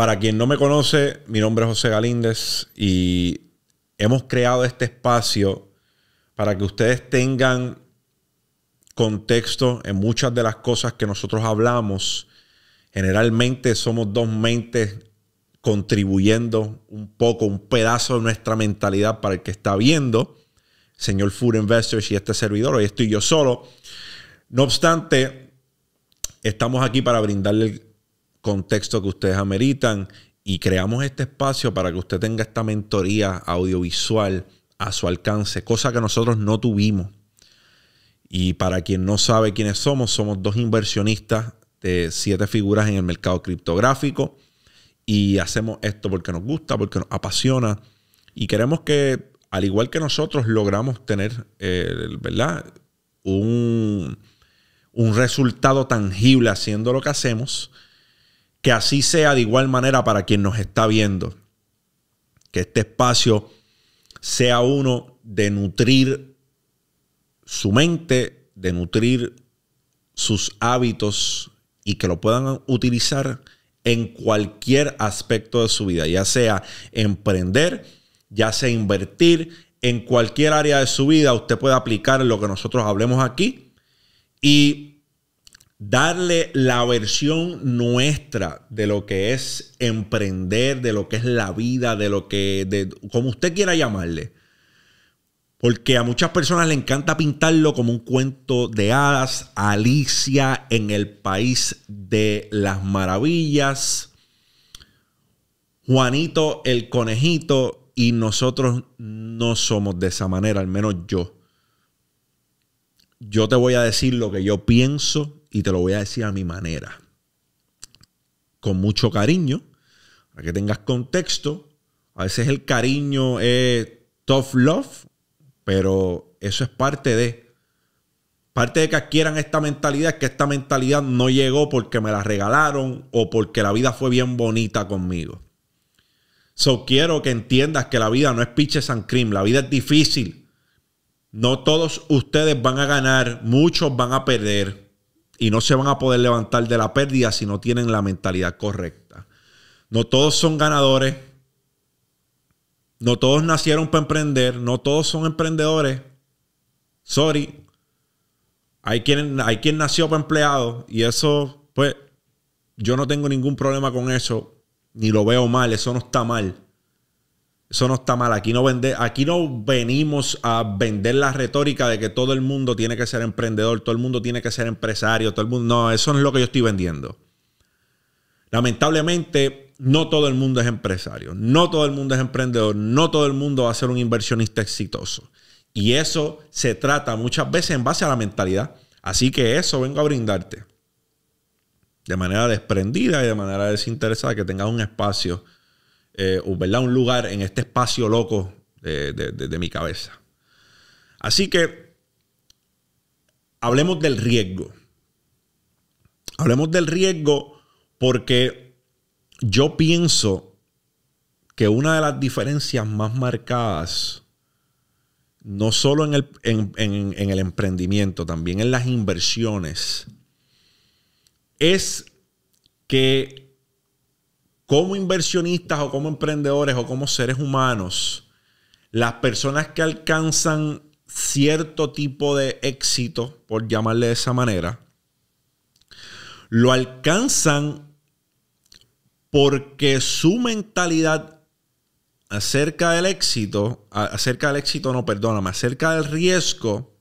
Para quien no me conoce, mi nombre es José Galíndez y hemos creado este espacio para que ustedes tengan contexto en muchas de las cosas que nosotros hablamos. Generalmente somos dos mentes contribuyendo un poco, un pedazo de nuestra mentalidad para el que está viendo, señor Food Investors y este servidor, hoy estoy yo solo. No obstante, estamos aquí para brindarle contexto que ustedes ameritan y creamos este espacio para que usted tenga esta mentoría audiovisual a su alcance, cosa que nosotros no tuvimos. Y para quien no sabe quiénes somos, somos dos inversionistas de siete figuras en el mercado criptográfico y hacemos esto porque nos gusta, porque nos apasiona y queremos que, al igual que nosotros, logramos tener, eh, ¿verdad? Un, un resultado tangible haciendo lo que hacemos que así sea de igual manera para quien nos está viendo. Que este espacio sea uno de nutrir su mente, de nutrir sus hábitos y que lo puedan utilizar en cualquier aspecto de su vida, ya sea emprender, ya sea invertir, en cualquier área de su vida usted puede aplicar lo que nosotros hablemos aquí y darle la versión nuestra de lo que es emprender, de lo que es la vida, de lo que, como usted quiera llamarle. Porque a muchas personas le encanta pintarlo como un cuento de hadas, Alicia en el país de las maravillas, Juanito el conejito, y nosotros no somos de esa manera, al menos yo. Yo te voy a decir lo que yo pienso, y te lo voy a decir a mi manera. Con mucho cariño, para que tengas contexto. A veces el cariño es tough love, pero eso es parte de. Parte de que adquieran esta mentalidad es que esta mentalidad no llegó porque me la regalaron o porque la vida fue bien bonita conmigo. So quiero que entiendas que la vida no es pitches and cream, la vida es difícil. No todos ustedes van a ganar, muchos van a perder y no se van a poder levantar de la pérdida si no tienen la mentalidad correcta. No todos son ganadores, no todos nacieron para emprender, no todos son emprendedores. Sorry. Hay quien, hay quien nació para empleado y eso, pues, yo no tengo ningún problema con eso, ni lo veo mal, eso no está mal. Eso no está mal. Aquí no, vende, aquí no venimos a vender la retórica de que todo el mundo tiene que ser emprendedor, todo el mundo tiene que ser empresario, todo el mundo. No, eso no es lo que yo estoy vendiendo. Lamentablemente, no todo el mundo es empresario, no todo el mundo es emprendedor, no todo el mundo va a ser un inversionista exitoso. Y eso se trata muchas veces en base a la mentalidad. Así que eso vengo a brindarte. De manera desprendida y de manera desinteresada, que tengas un espacio eh, un lugar en este espacio loco de, mi cabeza. Así que hablemos del riesgo. Hablemos del riesgo porque yo pienso que una de las diferencias más marcadas, no solo en el, en el emprendimiento, también en las inversiones, es que como inversionistas o como emprendedores o como seres humanos, las personas que alcanzan cierto tipo de éxito, por llamarle de esa manera, lo alcanzan porque su mentalidad acerca del éxito, acerca del éxito, no, perdóname, acerca del riesgo,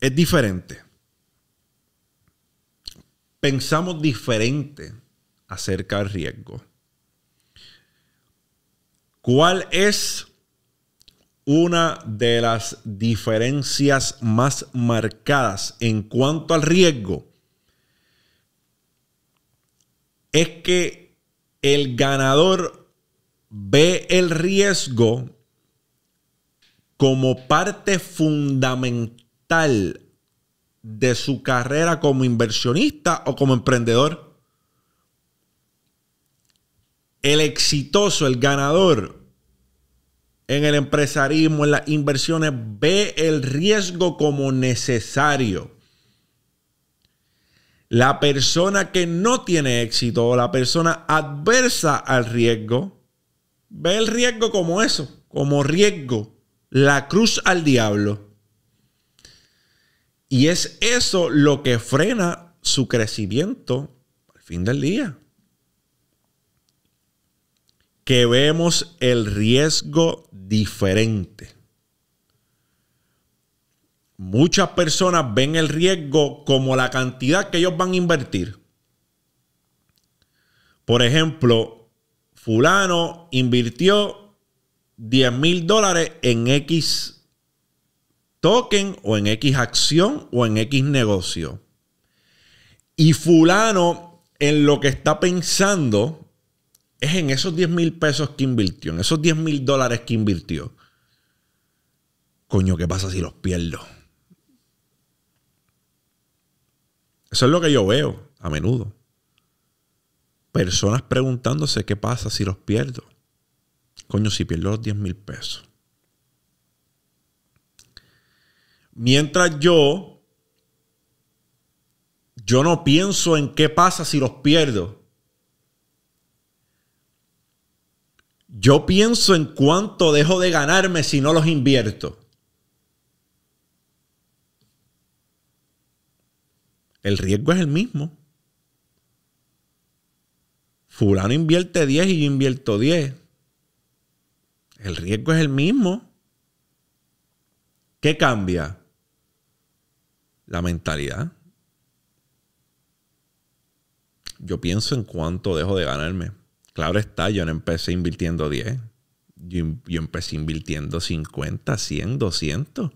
es diferente. Pensamos diferente acerca del riesgo. ¿Cuál es una de las diferencias más marcadas en cuanto al riesgo? Es que el ganador ve el riesgo como parte fundamental de su carrera como inversionista o como emprendedor el exitoso, el ganador en el empresarismo, en las inversiones, ve el riesgo como necesario. La persona que no tiene éxito o la persona adversa al riesgo, ve el riesgo como eso, como riesgo, la cruz al diablo. Y es eso lo que frena su crecimiento al fin del día que vemos el riesgo diferente. Muchas personas ven el riesgo como la cantidad que ellos van a invertir. Por ejemplo, fulano invirtió 10 mil dólares en X token o en X acción o en X negocio. Y fulano en lo que está pensando es en esos 10 mil pesos que invirtió, en esos 10 mil dólares que invirtió. Coño, ¿qué pasa si los pierdo? Eso es lo que yo veo a menudo. Personas preguntándose qué pasa si los pierdo. Coño, si pierdo los 10 mil pesos. Mientras yo, yo no pienso en qué pasa si los pierdo. Yo pienso en cuánto dejo de ganarme si no los invierto. El riesgo es el mismo. Fulano invierte 10 y yo invierto 10. El riesgo es el mismo. ¿Qué cambia? La mentalidad. Yo pienso en cuánto dejo de ganarme. Claro está, yo no empecé invirtiendo 10. Yo, empecé invirtiendo 50, 100, 200.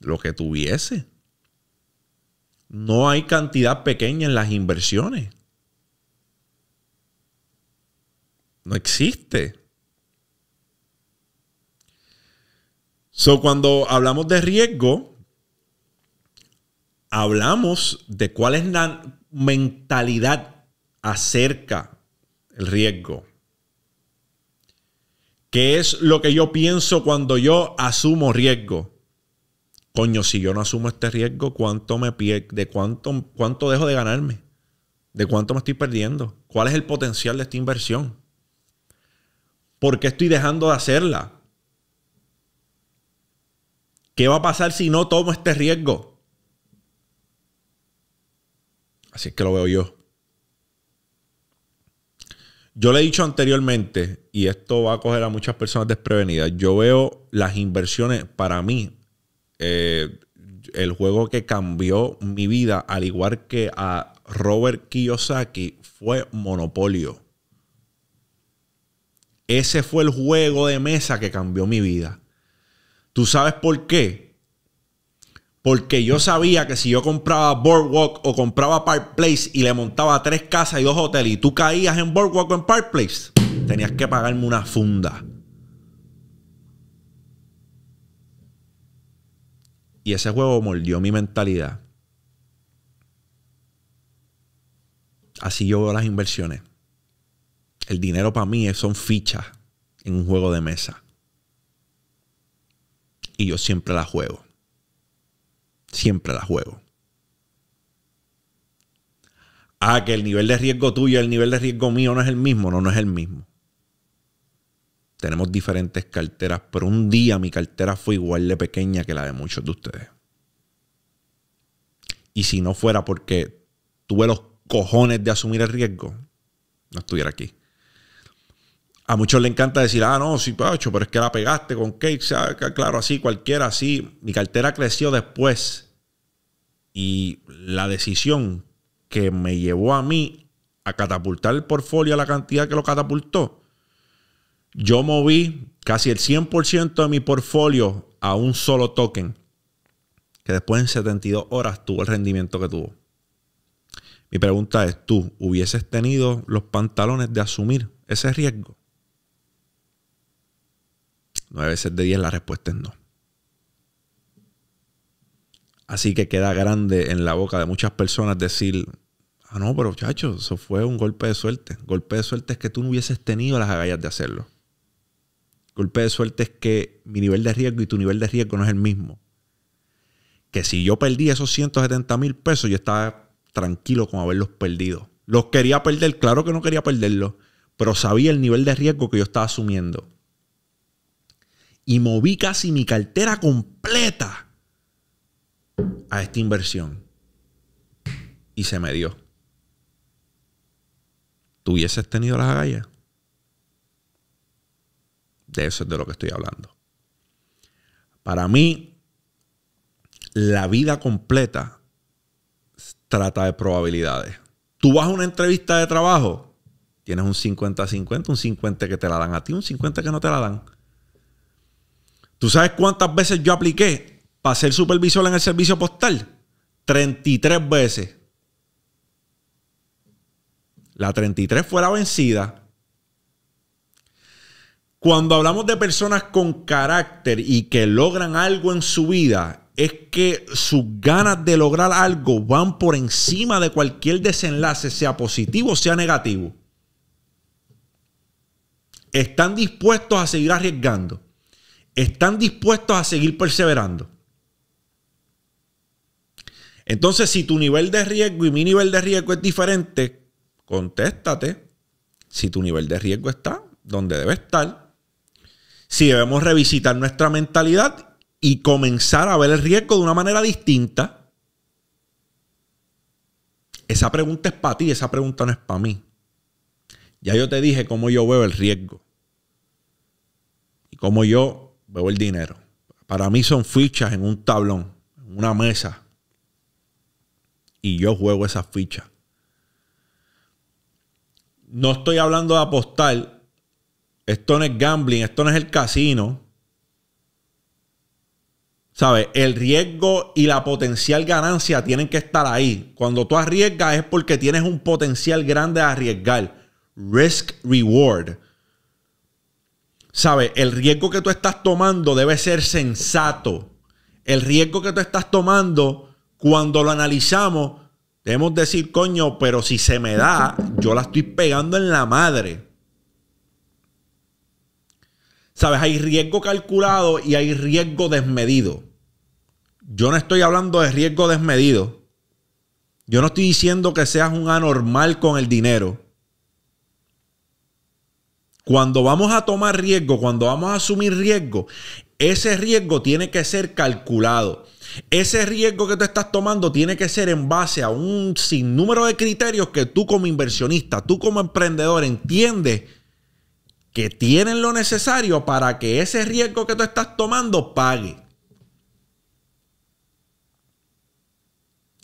Lo que tuviese. No hay cantidad pequeña en las inversiones. No existe. So, cuando hablamos de riesgo, hablamos de cuál es la mentalidad acerca el riesgo. ¿Qué es lo que yo pienso cuando yo asumo riesgo? Coño, si yo no asumo este riesgo, ¿cuánto me ¿De cuánto, cuánto dejo de ganarme? ¿De cuánto me estoy perdiendo? ¿Cuál es el potencial de esta inversión? ¿Por qué estoy dejando de hacerla? ¿Qué va a pasar si no tomo este riesgo? Así es que lo veo yo. Yo le he dicho anteriormente, y esto va a coger a muchas personas desprevenidas, yo veo las inversiones para mí, eh, el juego que cambió mi vida, al igual que a Robert Kiyosaki, fue Monopolio. Ese fue el juego de mesa que cambió mi vida. ¿Tú sabes por qué? porque yo sabía que si yo compraba Boardwalk o compraba Park Place y le montaba tres casas y dos hoteles y tú caías en Boardwalk o en Park Place, tenías que pagarme una funda. Y ese juego mordió mi mentalidad. Así yo veo las inversiones. El dinero para mí son fichas en un juego de mesa. Y yo siempre las juego siempre la juego. Ah, que el nivel de riesgo tuyo y el nivel de riesgo mío no es el mismo. No, no es el mismo. Tenemos diferentes carteras, pero un día mi cartera fue igual de pequeña que la de muchos de ustedes. Y si no fuera porque tuve los cojones de asumir el riesgo, no estuviera aquí a muchos le encanta decir, ah, no, sí, Pacho, pero es que la pegaste con cake, claro, así, cualquiera, así. Mi cartera creció después. Y la decisión que me llevó a mí a catapultar el portfolio a la cantidad que lo catapultó, yo moví casi el 100% de mi portfolio a un solo token, que después en 72 horas tuvo el rendimiento que tuvo. Mi pregunta es, ¿tú hubieses tenido los pantalones de asumir ese riesgo? 9 veces de 10 la respuesta es no. Así que queda grande en la boca de muchas personas decir, ah, no, pero chacho, eso fue un golpe de suerte. Golpe de suerte es que tú no hubieses tenido las agallas de hacerlo. Golpe de suerte es que mi nivel de riesgo y tu nivel de riesgo no es el mismo. Que si yo perdí esos 170 mil pesos, yo estaba tranquilo con haberlos perdido. Los quería perder, claro que no quería perderlos, pero sabía el nivel de riesgo que yo estaba asumiendo y moví casi mi cartera completa a esta inversión. Y se me dio. ¿Tú hubieses tenido las agallas? De eso es de lo que estoy hablando. Para mí, la vida completa trata de probabilidades. Tú vas a una entrevista de trabajo, tienes un 50-50, un 50 que te la dan a ti, un 50 que no te la dan. ¿Tú sabes cuántas veces yo apliqué para ser supervisor en el servicio postal? 33 veces. La 33 fue la vencida. Cuando hablamos de personas con carácter y que logran algo en su vida, es que sus ganas de lograr algo van por encima de cualquier desenlace, sea positivo o sea negativo. Están dispuestos a seguir arriesgando están dispuestos a seguir perseverando. Entonces, si tu nivel de riesgo y mi nivel de riesgo es diferente, contéstate si tu nivel de riesgo está donde debe estar, si debemos revisitar nuestra mentalidad y comenzar a ver el riesgo de una manera distinta. Esa pregunta es para ti, esa pregunta no es para mí. Ya yo te dije cómo yo veo el riesgo y cómo yo veo el dinero. Para mí son fichas en un tablón, en una mesa. Y yo juego esas fichas. No estoy hablando de apostar. Esto no es gambling, esto no es el casino. ¿Sabes? El riesgo y la potencial ganancia tienen que estar ahí. Cuando tú arriesgas es porque tienes un potencial grande a arriesgar. Risk reward. ¿Sabes? El riesgo que tú estás tomando debe ser sensato. El riesgo que tú estás tomando, cuando lo analizamos, debemos decir, coño, pero si se me da, yo la estoy pegando en la madre. ¿Sabes? Hay riesgo calculado y hay riesgo desmedido. Yo no estoy hablando de riesgo desmedido. Yo no estoy diciendo que seas un anormal con el dinero. Cuando vamos a tomar riesgo, cuando vamos a asumir riesgo, ese riesgo tiene que ser calculado. Ese riesgo que tú estás tomando tiene que ser en base a un sinnúmero de criterios que tú como inversionista, tú como emprendedor entiendes que tienen lo necesario para que ese riesgo que tú estás tomando pague.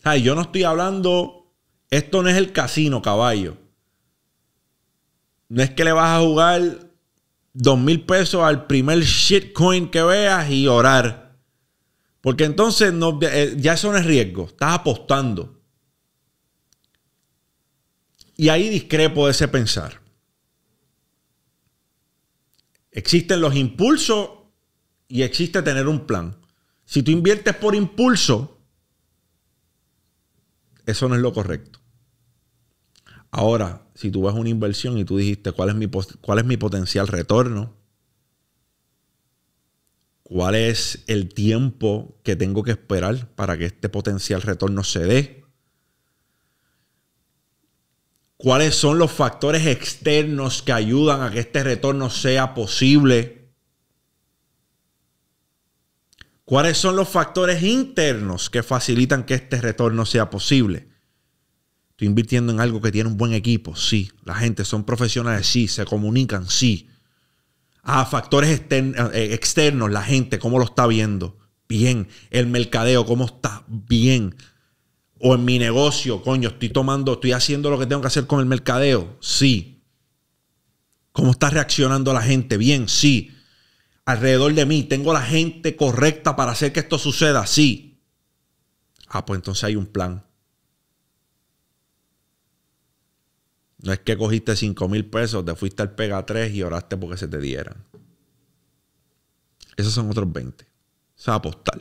Ay, yo no estoy hablando, esto no es el casino, caballo. No es que le vas a jugar dos mil pesos al primer shitcoin que veas y orar. Porque entonces eh, ya eso no es riesgo. Estás apostando. Y ahí discrepo de ese pensar. Existen los impulsos y existe tener un plan. Si tú inviertes por impulso, eso no es lo correcto. Ahora, si tú vas una inversión y tú dijiste cuál es mi, cuál es mi potencial retorno, cuál es el tiempo que tengo que esperar para que este potencial retorno se dé, cuáles son los factores externos que ayudan a que este retorno sea posible, cuáles son los factores internos que facilitan que este retorno sea posible. Estoy invirtiendo en algo que tiene un buen equipo, sí. La gente son profesionales, sí. Se comunican, sí. A ah, factores eh, externos, la gente, cómo lo está viendo. Bien. El mercadeo, cómo está. Bien. O en mi negocio, coño, estoy tomando, estoy haciendo lo que tengo que hacer con el mercadeo. Sí. ¿Cómo está reaccionando la gente? Bien, sí. Alrededor de mí, ¿tengo la gente correcta para hacer que esto suceda? Sí. Ah, pues entonces hay un plan. No es que cogiste 5 mil pesos, te fuiste al Pega 3 y oraste porque se te dieran. Esos son otros 20. Eso es apostar.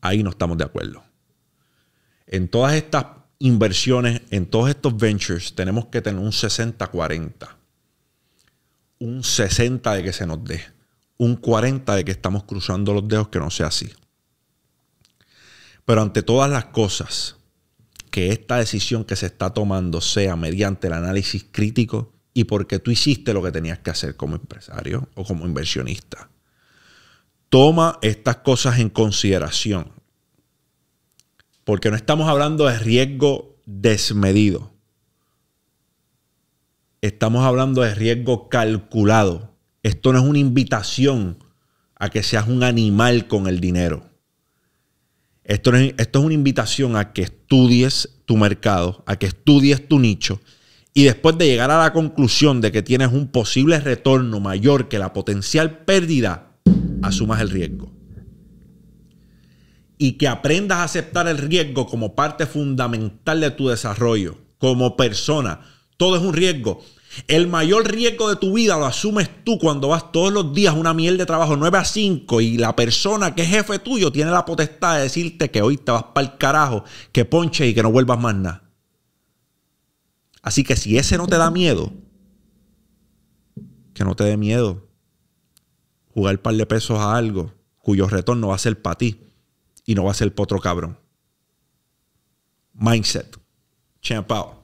Ahí no estamos de acuerdo. En todas estas inversiones, en todos estos ventures, tenemos que tener un 60-40. Un 60 de que se nos dé. Un 40 de que estamos cruzando los dedos que no sea así. Pero ante todas las cosas, que esta decisión que se está tomando sea mediante el análisis crítico y porque tú hiciste lo que tenías que hacer como empresario o como inversionista. Toma estas cosas en consideración, porque no estamos hablando de riesgo desmedido. Estamos hablando de riesgo calculado. Esto no es una invitación a que seas un animal con el dinero. Esto es, una invitación a que estudies tu mercado, a que estudies tu nicho y después de llegar a la conclusión de que tienes un posible retorno mayor que la potencial pérdida, asumas el riesgo. Y que aprendas a aceptar el riesgo como parte fundamental de tu desarrollo, como persona. Todo es un riesgo. El mayor riesgo de tu vida lo asumes tú cuando vas todos los días una miel de trabajo 9 a 5 y la persona que es jefe tuyo tiene la potestad de decirte que hoy te vas para el carajo, que ponche y que no vuelvas más nada. Así que si ese no te da miedo, que no te dé miedo jugar el par de pesos a algo cuyo retorno va a ser para ti y no va a ser para otro cabrón. Mindset. Champ